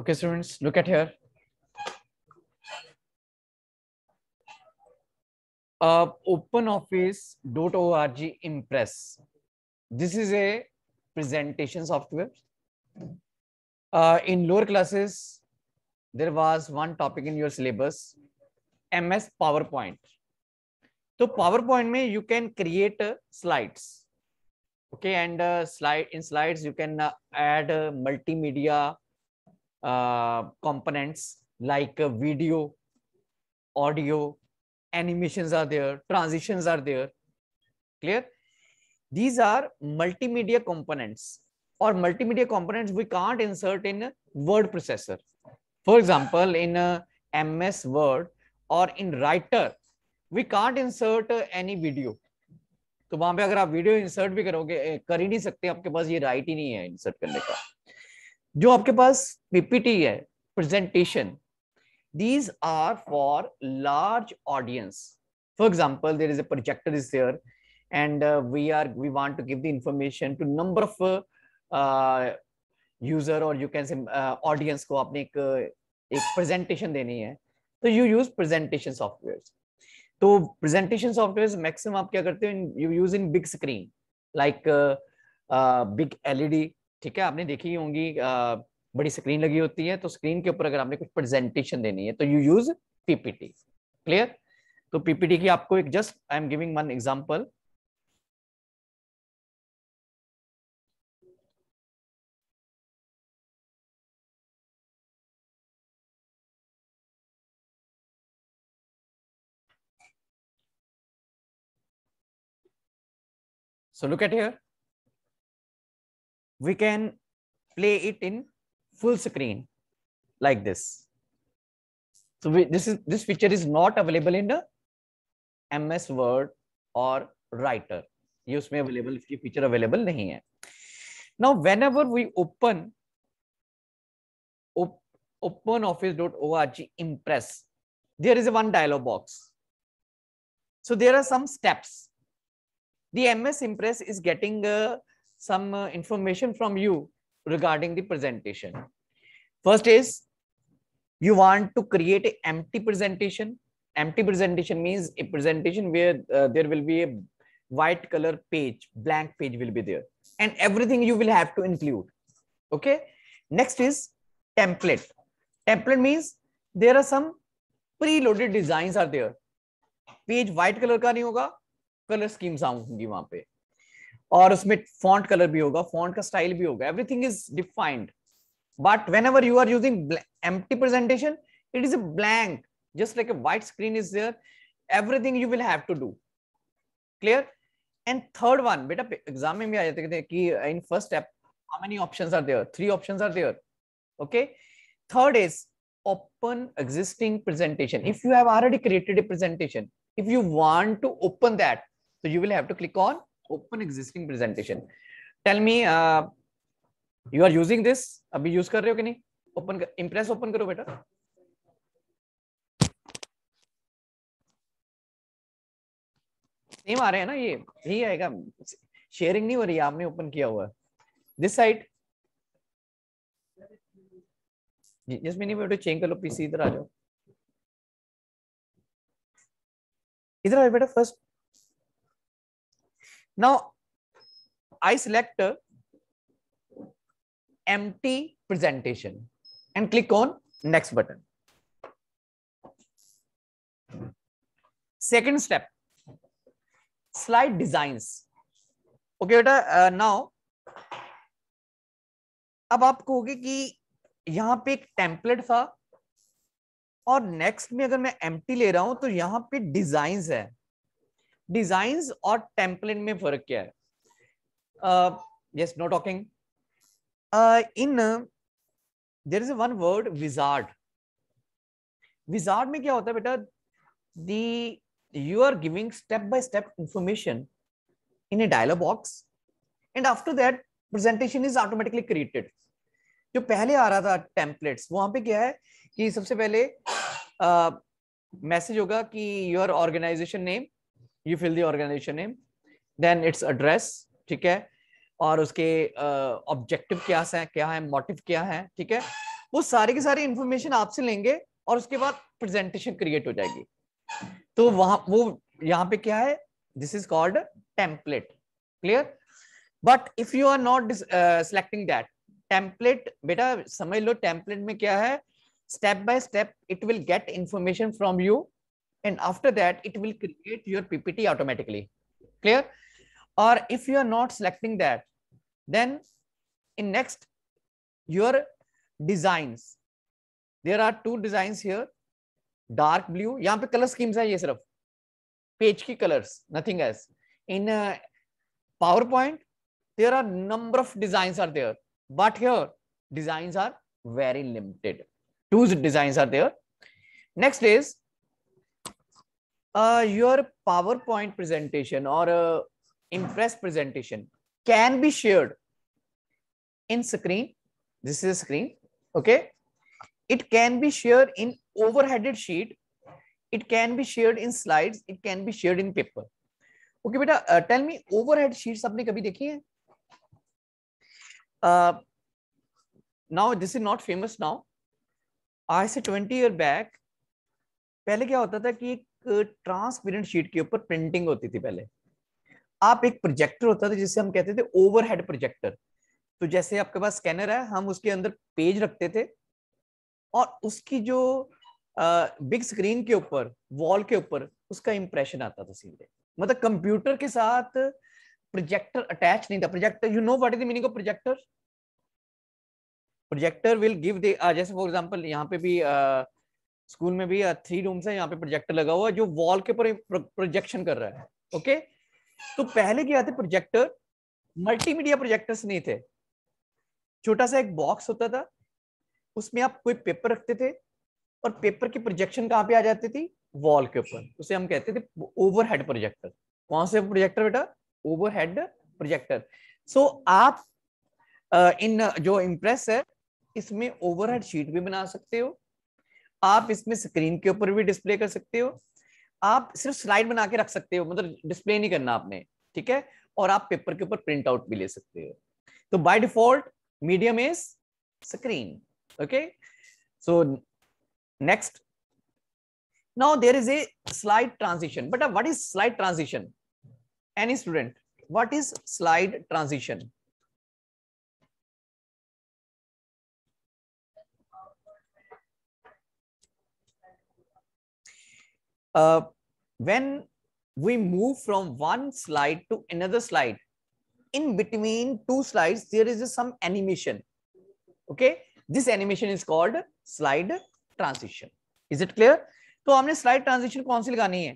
Okay, students, look at here. Uh, open office dot org Impress. This is a presentation software. Uh, in lower classes, there was one topic in your syllabus, MS PowerPoint. so powerpoint mein you can create uh, slides okay and uh, slide in slides you can uh, add uh, multimedia uh, components like uh, video, audio, animations are there, transitions are there. Clear? These are multimedia components or multimedia components we can't insert in word processor. For example, in a MS Word or in Writer, we can't insert any video. तो वहां पे अगर आप video insert भी करोगे कर ही नहीं सकते आपके पास ये राइट ही नहीं है इंसर्ट करने का जो आपके पास पीपीटी है presentation these are for large audience for example there is a projector is there and we are we want to give the information to number of user और यू कैन से ऑडियंस को आपने एक uh, एक presentation देनी है तो you use presentation software तो presentation software maximum आप क्या करते हो you use in big screen like big LED ठीक है आपने देखी होंगी बड़ी स्क्रीन लगी होती है तो स्क्रीन के ऊपर अगर आपने कुछ प्रेजेंटेशन देनी है तो यू यूज पीपीटी क्लियर तो पीपीटी की आपको एक just I am giving one example so look at here we can play it in full screen like this. So we, this is this feature is not available in the MS Word or Writer. Use me available This feature available नहीं है. Now whenever we open op, openoffice.org Impress, there is a one dialog box. So there are some steps. The MS Impress is getting a some uh, information from you regarding the presentation. First is you want to create an empty presentation. Empty presentation means a presentation where uh, there will be a white color page, blank page will be there and everything you will have to include. Okay. Next is template. Template means there are some preloaded designs are there. Page white color का नहीं होगा, color schemes होंगी वहां पे. और उसमें font colour भी होगा फॉन्ट का स्टाइल भी होगा everything is defined but whenever you are using empty presentation it is a blank just like a white screen is there everything you will have to do clear and third one beta exam mein bhi aa jate hain ki in first step how many options are there three options are there okay third is open existing presentation if you have already created a presentation if you want to open that so you will have to click on open existing presentation tell me you are using this अभी यूज कर रहे हो कि नहीं open Impress open करो बेटा आ रहे हैं ना ये यही आएगा शेयरिंग नहीं हो रही आपने ओपन किया हुआ दिस साइड जिसमें नहीं चेंज कर लो पीसी इधर आ जाओ इधर आ बेटा first Now, I select empty presentation and click on next button. Second step, slide designs. Okay, beta uh, now अब आप कहोगे कि यहां पे एक टेम्पलेट था और नेक्स्ट में अगर मैं एम ले रहा हूं तो यहां पे डिजाइन है डिजाइन और टेम्पलेट में फर्क क्या है yes no talking in there is one word wizard wizard में क्या होता है बेटा the you are giving step by step information in a dialog box and after that presentation is automatically created जो पहले आ रहा था टेम्पलेट्स वहां पे क्या है कि सबसे पहले मैसेज uh, होगा कि your organization name you fill the organization name then its address ठीक है और उसके ऑब्जेक्टिव uh, क्या है क्या है मोटिव क्या है ठीक है वो सारी की सारी इंफॉर्मेशन आपसे लेंगे और उसके बाद प्रेजेंटेशन क्रिएट हो जाएगी तो वहां वो यहाँ पे क्या है this is called template clear but if you are not selecting that template बेटा समझ लो टेम्पलेट में क्या है step by step it will get information from you and after that it will create your ppt automatically clear or if you are not selecting that then in next your designs there are two designs here dark blue yahan pe color schemes hai ye sirf page ki colors nothing else in uh, powerpoint there are number of designs are there but here designs are very limited two designs are there next is uh, your PowerPoint presentation or uh, Impress presentation can be shared in screen. This is a screen, okay? It can be shared in overheaded sheet. It can be shared in slides. It can be shared in paper. Okay बेटा tell me overhead sheets आपने कभी देखी है now this is not famous now आज से twenty year back पहले क्या होता था कि एक ट्रांसपेरेंट शीट के ऊपर प्रिंटिंग होती थी पहले आप एक प्रोजेक्टर होता था जिसे हम कहते थे ओवरहेड प्रोजेक्टर तो जैसे आपके पास स्कैनर है हम उसके अंदर पेज रखते थे और उसकी जो बिग स्क्रीन के ऊपर वॉल के ऊपर उसका इंप्रेशन आता था सीधे मतलब कंप्यूटर के साथ प्रोजेक्टर अटैच नहीं था projector you know what is the meaning of projector projector will give the जैसे फॉर एग्जांपल यहाँ पे भी uh, स्कूल में भी थ्री रूम्स है यहाँ पे प्रोजेक्टर लगा हुआ है जो वॉल के ऊपर प्रोजेक्शन कर रहा है ओके तो पहले क्या थे प्रोजेक्टर मल्टीमीडिया प्रोजेक्टर्स नहीं थे छोटा सा एक बॉक्स होता था उसमें आप कोई पेपर रखते थे और पेपर की प्रोजेक्शन कहाँ पे आ जाती थी वॉल के ऊपर उसे हम कहते थे ओवरहेड प्रोजेक्टर कौन से प्रोजेक्टर बेटा ओवरहेड प्रोजेक्टर सो आप इन जो इम्प्रेस है इसमें ओवरहेड शीट भी बना सकते हो आप इसमें स्क्रीन के ऊपर भी डिस्प्ले कर सकते हो आप सिर्फ स्लाइड बना के रख सकते हो मतलब डिस्प्ले नहीं करना आपने ठीक है और आप पेपर के ऊपर प्रिंट आउट भी ले सकते हो तो by default medium is screen okay so next now there is a slide transition but what is slide transition any student what is slide transition uh, when we move from one slide to another slide, in between two slides, there is some animation. Okay, this animation is called slide transition. Is it clear? to humne slide transition kaun si lagani hai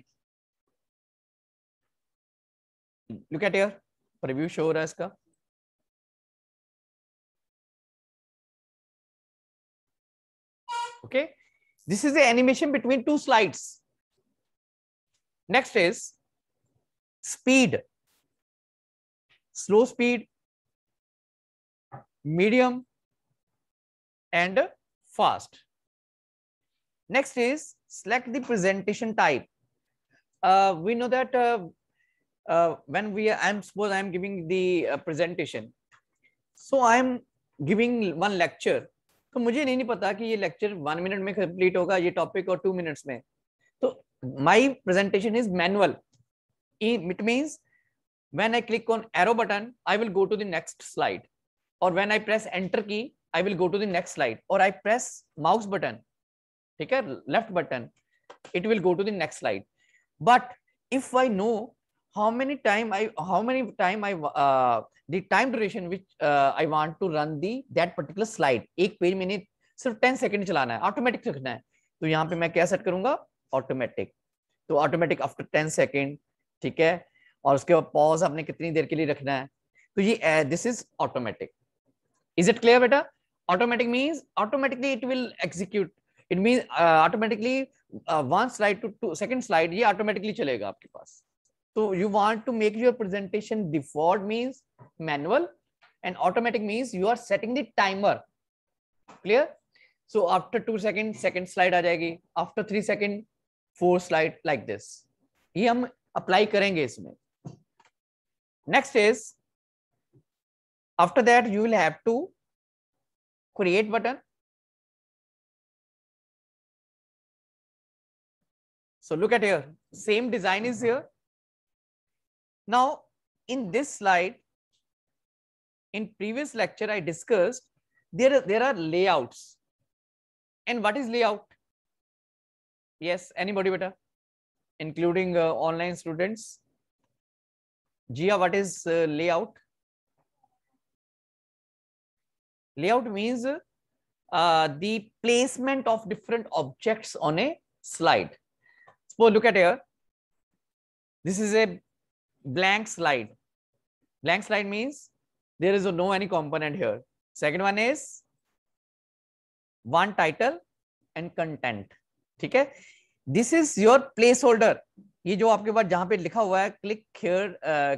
Look at here, preview show हो रहा है इसका Okay, this is the animation between two slides. Next is speed. Slow speed, medium, and fast. Next is select the presentation type. Uh, we know that uh, uh, when we, I'm suppose I'm giving the uh, presentation. So I'm giving one lecture. So मुझे नहीं पता कि ये lecture one minute complete complete होगा ये or two minutes. Minutes my presentation is manual. It means when I click on arrow button, I will go to the next slide. Or when I press enter key, I will go to the next slide. Or I press mouse button, okay, left button, it will go to the next slide. But if I know how many time I, how many time I, uh, the time duration which uh, I want to run the that particular slide, ek page mein sirf 10 second chalana hai automatic रखना hai to yahan pe main kya set karunga automatic तो automatic after ten second ठीक है और उसके बाद pause आपने कितनी देर के लिए रखना है तो ये this is automatic is it clear बेटा automatic means automatically it will execute it mean automatically one slide to to second slide ये ऑटोमेटिकली चलेगा आपके पास तो you want to make your presentation default means manual and automatic means you are setting the timer clear so after two second second slide आ जाएगी after three second four slide like this ये हम apply करेंगे इसमें next is after that you will have to create button so look at here same design is here now in this slide in previous lecture i discussed there there are layouts and what is layout Yes, anybody better, including uh, online students. Gia, what is uh, layout? Layout means uh, the placement of different objects on a slide. So look at here. This is a blank slide. Blank slide means there is no any component here. Second one is one title and content. ठीक है this is your placeholder ये जो आपके पास जहां पे लिखा हुआ है click here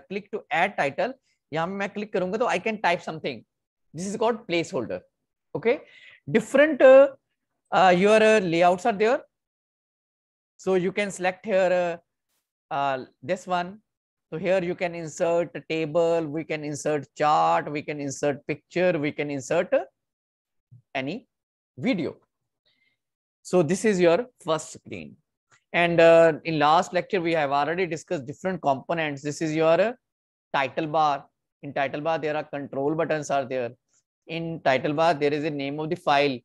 click to add title यहां पर मैं क्लिक करूंगा तो I can type something this is called placeholder okay different your layout are there so you can select here this one so here you can insert table we can insert chart we can insert picture we can insert any video So this is your first screen. And uh, in last lecture, we have already discussed different components. This is your uh, title bar. In title bar, there are control buttons are there. In title bar, there is a name of the file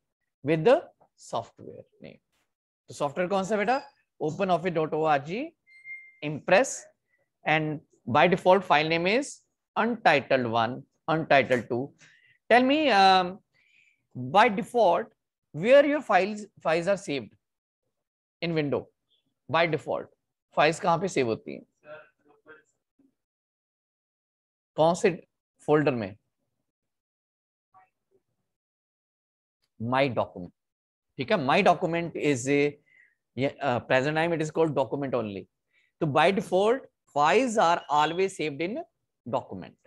with the software name. The software कौन सा बेटा? OpenOffice.org, Impress, and by default file name is untitled one, untitled two. Tell me, um, by default, where your files files are saved in window by default files kahan pe save होती हैं कौन से folder में माई document ठीक है my document is a present time it is called document only तो by default files are always saved in document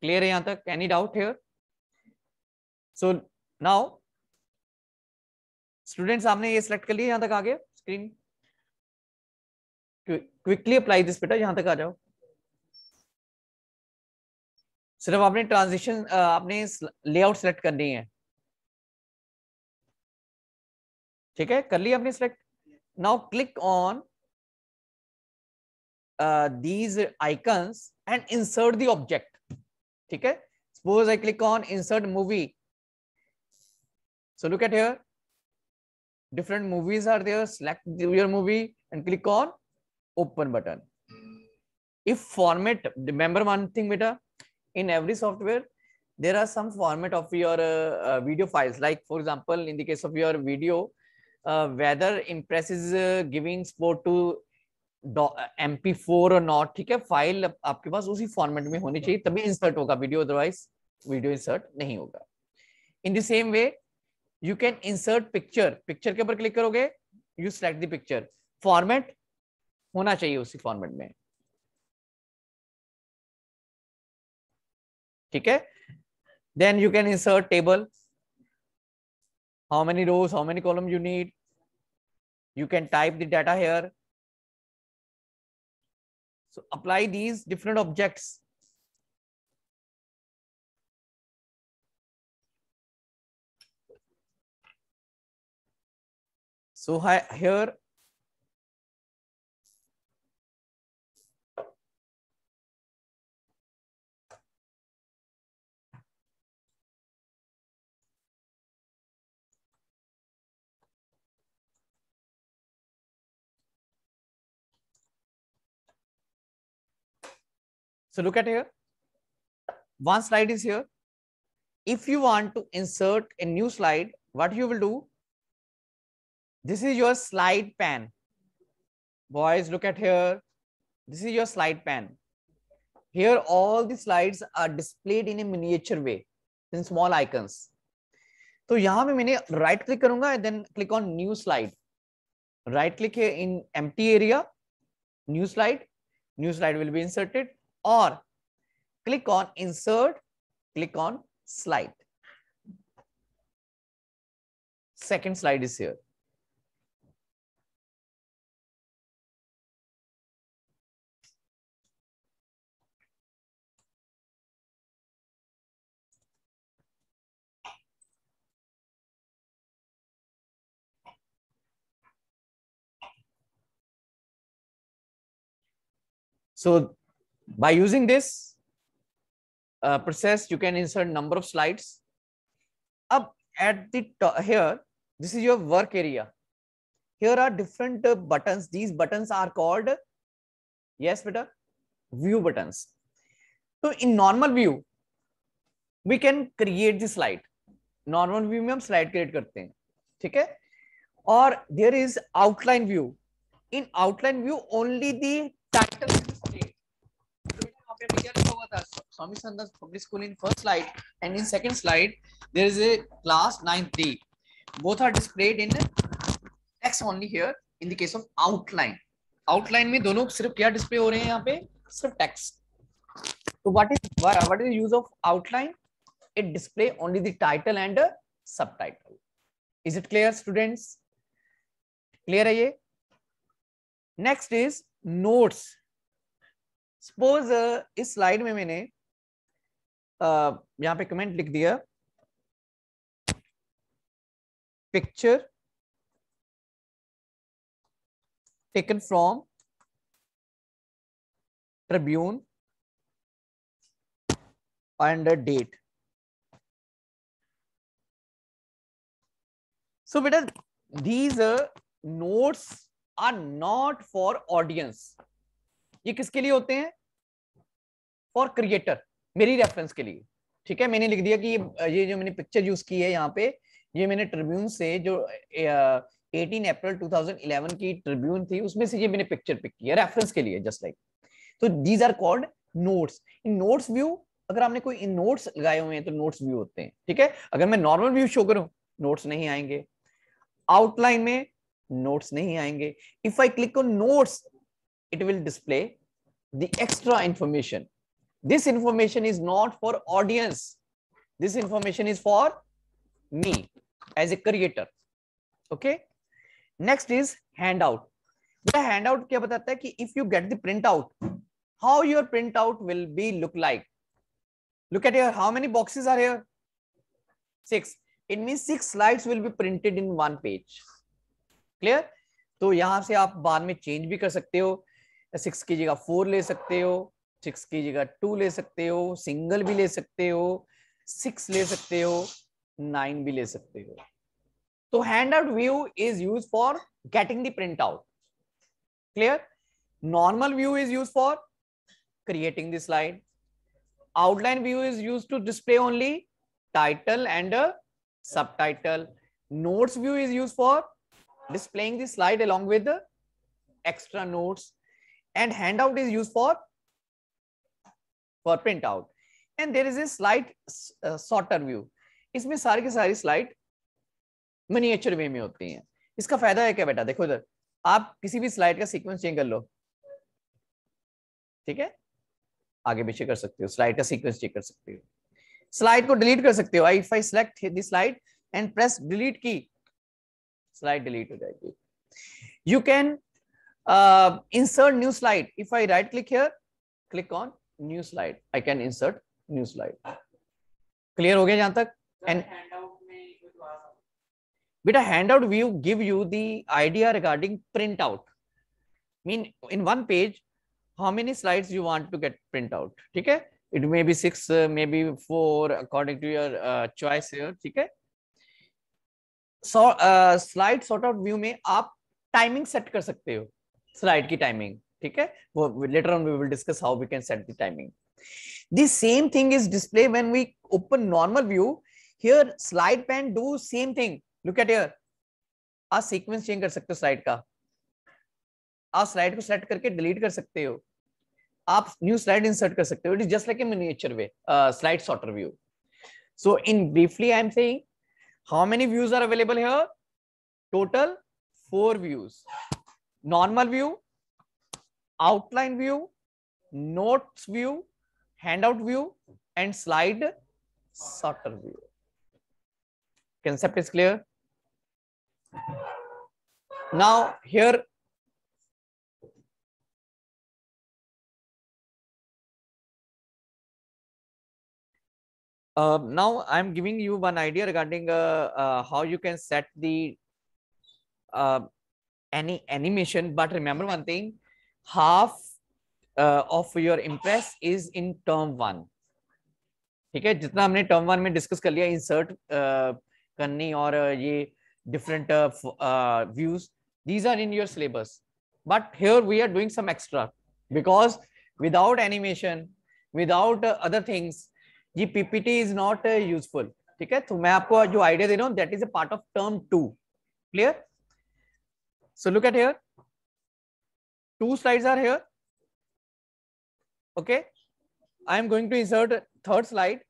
clear है यहां तक any doubt here so now students आपने ये सिलेक्ट कर लिया यहाँ तक आगे स्क्रीन क्विकली अप्लाई दिस बेटा यहाँ तक आ जाओ सिर्फ आपने ट्रांजिशन आपने लेआउट सेलेक्ट करनी है ठीक है कर लिया आपने select now click on these icons and insert the object ठीक है suppose I click on insert movie so look at here different movies are there select your movie and click on open button if format remember one thing beta in every software there are some format of your uh, uh, video files like for example in the case of your video uh, whether impress is uh, giving support to mp4 or not theek hai file aapke paas usi format mein honi chahiye tabhi insert hoga video otherwise video insert nahi hoga in the same way you can insert picture picture के ऊपर click करोगे you select picture format होना चाहिए उसी format में ठीक है then you can insert table how many rows how many column you need you can type the data here so apply these different objects So here So look at here. One slide is here. If you want to insert a new slide, what you will do? This is your slide pan. Boys, look at here. This is your slide pan. Here, all the slides are displayed in a miniature way in small icons. तो यहाँ में मैंने right and Then click on new slide. Right click here in empty area new slide new slide will be inserted or click on insert click on slide second slide is here So by using this uh, process, you can insert number of slides. Up at the top here, this is your work area. Here are different uh, buttons. These buttons are called, yes, Peter, view buttons. So in normal view, we can create the slide. Normal view में slide create करते हैं, ठीक है? there is outline view. In outline view, only the title में क्या लिखा हुआ था Swami Sandarbh public school in first slide and in second slide there is a class 9th D both are displayed in text only here in the case of outline outline में दोनों सिर्फ क्या display हो रहे हैं यहां पे सिर्फ टेक्स्ट तो what is what is use of outline it display only the title and subtitle is it clear students clear है ये next is notes suppose uh, इस स्लाइड में मैंने uh, यहां पे कमेंट लिख दिया picture taken from Tribune and date so बेटा these notes are not for audience ये किसके लिए होते हैं फॉर क्रिएटर मेरी रेफरेंस के लिए ठीक है मैंने लिख दिया कि ये ये जो मैंने पिक्चर यूज की है यहाँ पे ये मैंने ट्रिब्यून से जो एटीन अप्रैल 2011 की ट्रिब्यून थी उसमें से ये मैंने पिक्चर पिक किया रेफरेंस के लिए जस्ट लाइक तो these are called notes in notes view अगर आपने कोई नोट्स लगाए हुए हैं तो नोट्स व्यू होते हैं ठीक है अगर मैं नॉर्मल व्यू शो करूं नोट्स नहीं आएंगे आउटलाइन में नोट्स नहीं आएंगे if I click on notes it will display the extra information. This information is not for audience. This information is for me as a creator. Okay. Next is handout. The handout kya batata hai ki if you get the print out how your print out will be look like. Look at here. How many boxes are here? Six. It means six slides will be printed in one page. Clear? to yahan se aap baad mein change bhi kar sakte ho six की जगह four ले सकते हो six की जगह to ले सकते हो सिंगल भी ले सकते हो सिक्स ले सकते हो नाइन भी ले सकते हो तो handout view is use for getting the print out clear normal view is use for creating the slide outline view is use to display only title and subtitle notes view is use for displaying the slide along with extra notes and handout is used for for printout and there is a slide uh, sorter view इसमें सारी की सारी slide miniature वे में होती हैं इसका फायदा है क्या बेटा देखो इधर आप किसी भी स्लाइड का सीक्वेंस चेंज कर लो ठीक है आगे पीछे कर सकते हो स्लाइड का सीक्वेंस चेक कर सकते हो स्लाइड को डिलीट कर सकते हो if I select this slide and press delete key slide delete हो जाएगी you can uh, insert new slide. If I right click here, click on new slide. I can insert new slide. Clear हो गया जहाँ तक? And beta handout view give you the idea regarding printout. Mean in one page, how many slides you want to get print out? ठीक है? It may be six, uh, maybe four according to your uh, choice here. ठीक है? So, uh, slide sort out view में आप timing set कर सकते हो slide की टाइमिंग ठीक है वो later on we will discuss how we can set the timing the same thing is display when we open normal view here slide pane do same thing look at here आ sequence change कर सकते हो slide का आप slide को set करके delete कर सकते हो आप न्यू स्लाइड इंसर्ट कर सकते हो it is just like a miniature way slide sorter view so in briefly I am saying how many views are available here total four views normal view, outline view, notes view, handout view, and slide sorter view. Concept is clear. Now here Uh, now I'm giving you one idea regarding uh, uh, how you can set the uh, any animation but remember one thing half uh, of your impress is in term one ठीक है जितना हमने term one में discuss कर लिया insert करनी और ये different views these are in your syllabus but here we are doing some extra because without animation without other things ये पीपीटी इज नॉट यूजफुल ठीक है तो मैं आपको जो आइडिया दे रहा हूँ that is a part of term two clear so look at here. Two slides are here. Okay. I am going to insert a third slide.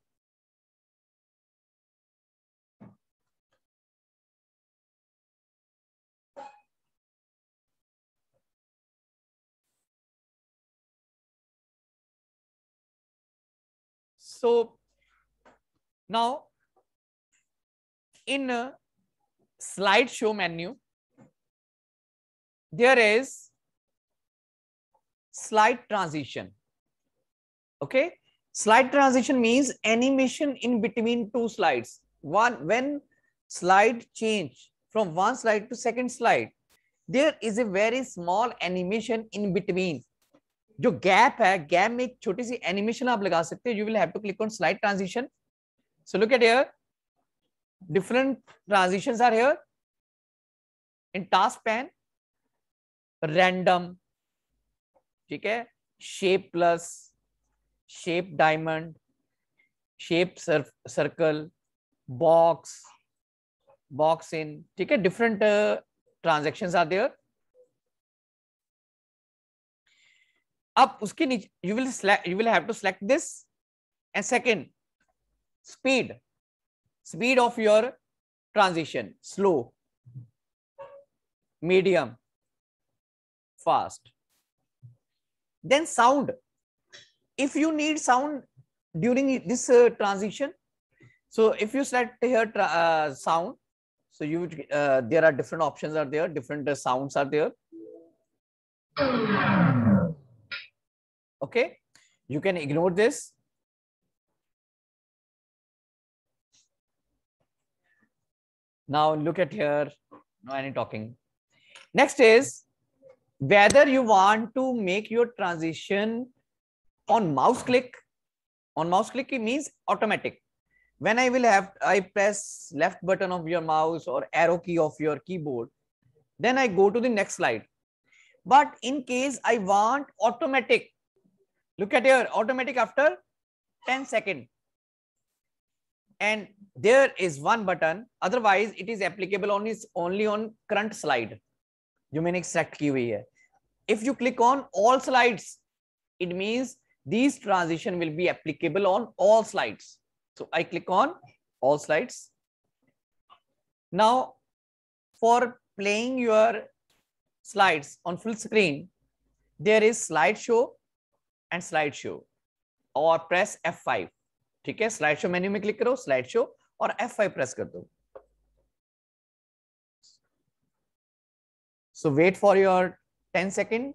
So now in slideshow menu, there is slight transition. Okay. Slide transition means animation in between two slides. One when slide change from one slide to second slide, there is a very small animation in between. जो gap है gap में एक छोटी सी animation आप लगा सकते हो you will have to click on slide transition so look at different transitions are here in task pane. Random ठीक है shape plus shape diamond shape circle box box in ठीक है डिफरेंट ट्रांजेक्शन आर देयर अब उसके नीचे you will you will have to select this and second speed speed of your transition slow medium fast then sound if you need sound during this uh, transition so if you select here uh, sound so you uh, there are different options are there different uh, sounds are there okay you can ignore this now look at here no any talking next is whether you want to make your transition on mouse click on mouse click it means automatic when i will have i press left button of your mouse or arrow key of your keyboard then i go to the next slide but in case i want automatic look at here automatic after 10 second and there is one button otherwise it is applicable on is only on current slide जो मैंने extract की हुई है if you click on all slides it means this transition will be applicable on all slides so I click on all slides now for playing your slides on full screen there is slide show and slide show और press F five ठीक है slide show menu में click करो slide show और F five press कर दो So wait for your 10 second,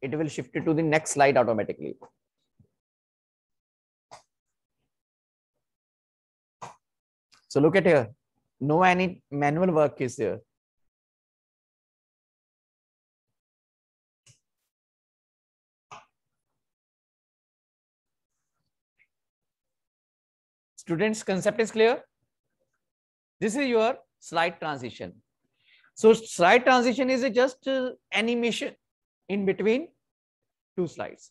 it will shift it to the next slide automatically. So look at here, no any manual work is here. Students, concept is clear. This is your slide transition. So slide transition is just uh, animation in between two slides.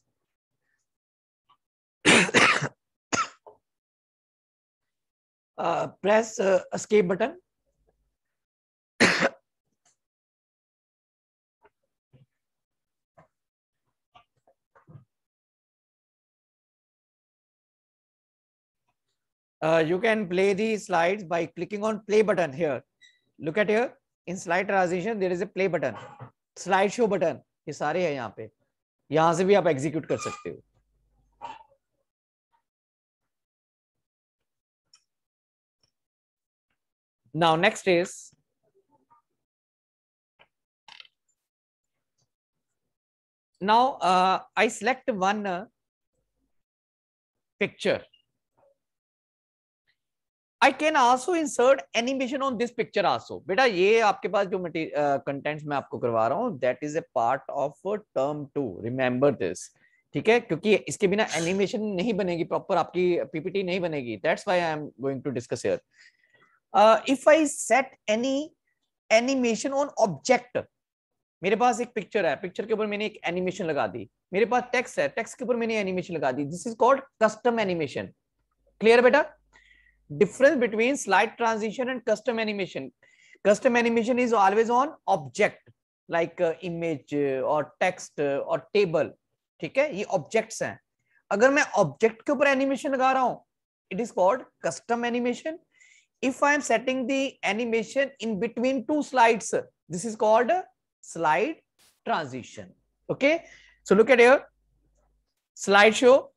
uh, press uh, escape button. uh, you can play the slides by clicking on play button here. Look at here. In slide transition there is a play button slide show button ये सारे है यहाँ पे यहां से भी आप execute कर सकते हो now next is now I select one picture I can also insert animation on this picture also बेटा ये आपके पास जो कंटेंट्स uh, मैं आपको करवा रहा हूँ that is a part of term to remember this ठीक है क्योंकि इसके बिना एनिमेशन नहीं बनेगी प्रॉपर आपकी पीपीटी नहीं बनेगी that's why I am going to discuss here if I set any animation on object मेरे पास एक पिक्चर है पिक्चर के ऊपर मैंने एक एनिमेशन लगा दी मेरे पास टेक्स्ट है टेक्स्ट के ऊपर मैंने एनिमेशन लगा दी this is called custom animation clear बेटा difference between slide transition and custom animation. Custom animation is always on object like uh, image और text और table. ठीक है ये objects हैं अगर मैं object के ऊपर animation लगा रहा हूँ it is called custom animation. If I am setting the animation in between two slides, this is called slide transition. Okay. So look at here. Slideshow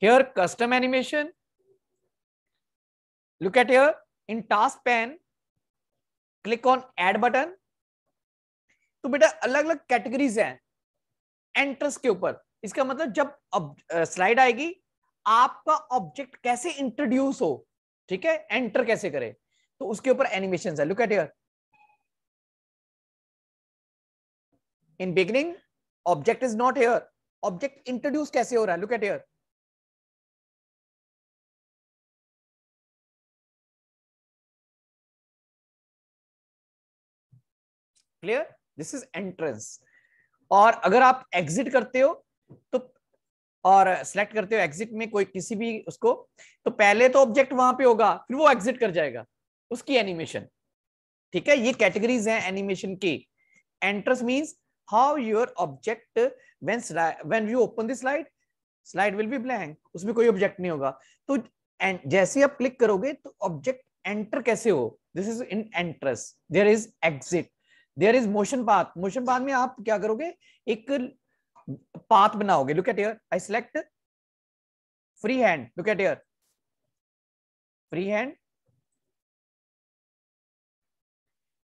Here custom animation. Look at here in task pane. Click on add button. तो बेटा अलग अलग categories हैं entrance के ऊपर इसका मतलब जब स्लाइड आएगी आपका ऑब्जेक्ट कैसे इंट्रोड्यूस हो ठीक है एंटर कैसे करे तो उसके ऊपर एनिमेशन है look at here in beginning object is not here object introduce कैसे हो रहा है look at here clear this is entrance और अगर आप एग्जिट करते हो तो और सिलेक्ट करते हो एग्जिट में कोई किसी भी उसको तो पहले तो ऑब्जेक्ट वहां पे होगा फिर वो एग्जिट कर जाएगा उसकी एनिमेशन ठीक है ये कैटेगरीज हैं एनिमेशन की entrance means how your object when when you open this slide slide will be blank उसमें कोई ऑब्जेक्ट नहीं होगा तो जैसे आप क्लिक करोगे तो ऑब्जेक्ट एंटर कैसे हो this is in entrance there is exit there is motion path motion path में आप क्या करोगे एक पाथ बनाओगे look at here I select free hand look at here free hand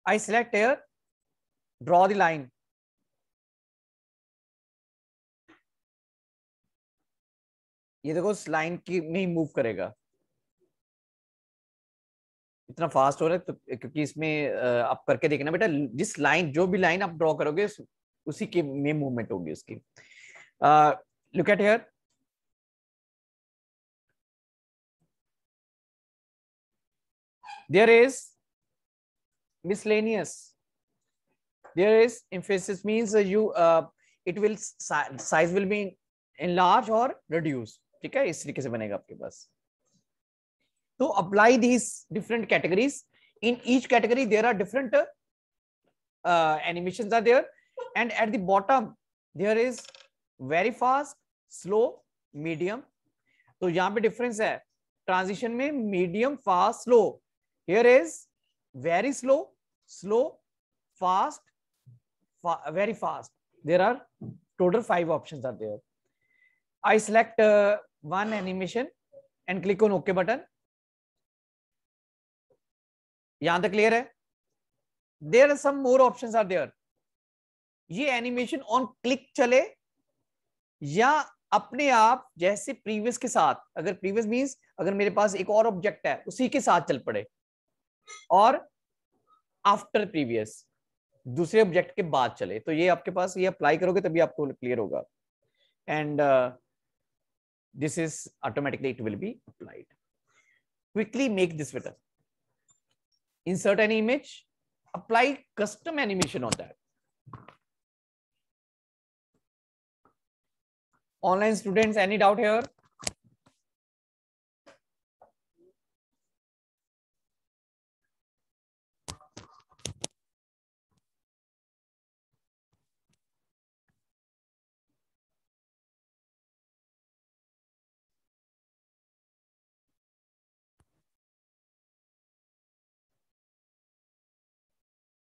I select here draw the line ये देखो line की नहीं मूव करेगा इतना फास्ट हो रहा है तो क्योंकि इसमें आप करके देखना बेटा जिस लाइन जो भी लाइन आप ड्रॉ करोगे उसी के में मूवमेंट होगी उसकी look at here there is miscellaneous there is emphasis means you it will size will be be और रिड्यूस ठीक है इस तरीके से बनेगा आपके पास to apply these different categories. In each category, there are different uh, uh, animations are there. And at the bottom, there is very fast, slow, medium. So, here difference है. Transition medium, fast, slow. Here is very slow, slow, fast, fa very fast. There are total five options are there. I select uh, one animation and click on OK button. यहां तक clear है there are some more option are there ये animation on click चले या अपने आप जैसे previous के साथ अगर प्रीवियस मीन्स अगर मेरे पास एक और ऑब्जेक्ट है उसी के साथ चल पड़े और आफ्टर प्रीवियस दूसरे ऑब्जेक्ट के बाद चले तो ये आपके पास ये अप्लाई करोगे तभी आपको क्लियर होगा and this is automatically it will be applied quickly make this better insert an image, apply custom animation on that. Online students, any doubt here?